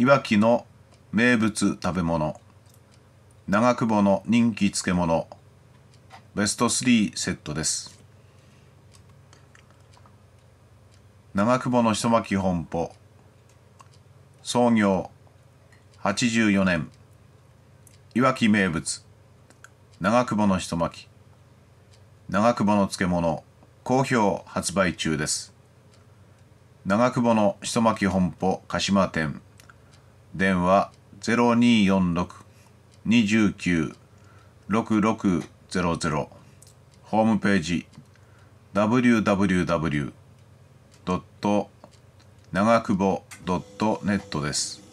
いわきの名物食べ物長久保の人気漬物ベスト3セットです長久保のひと巻本舗創業84年いわき名物長久保のひと巻長久保の漬物好評発売中です長久保のひと巻本舗鹿島店電話0246-29-6600ホームページ www. 長久保 .net です。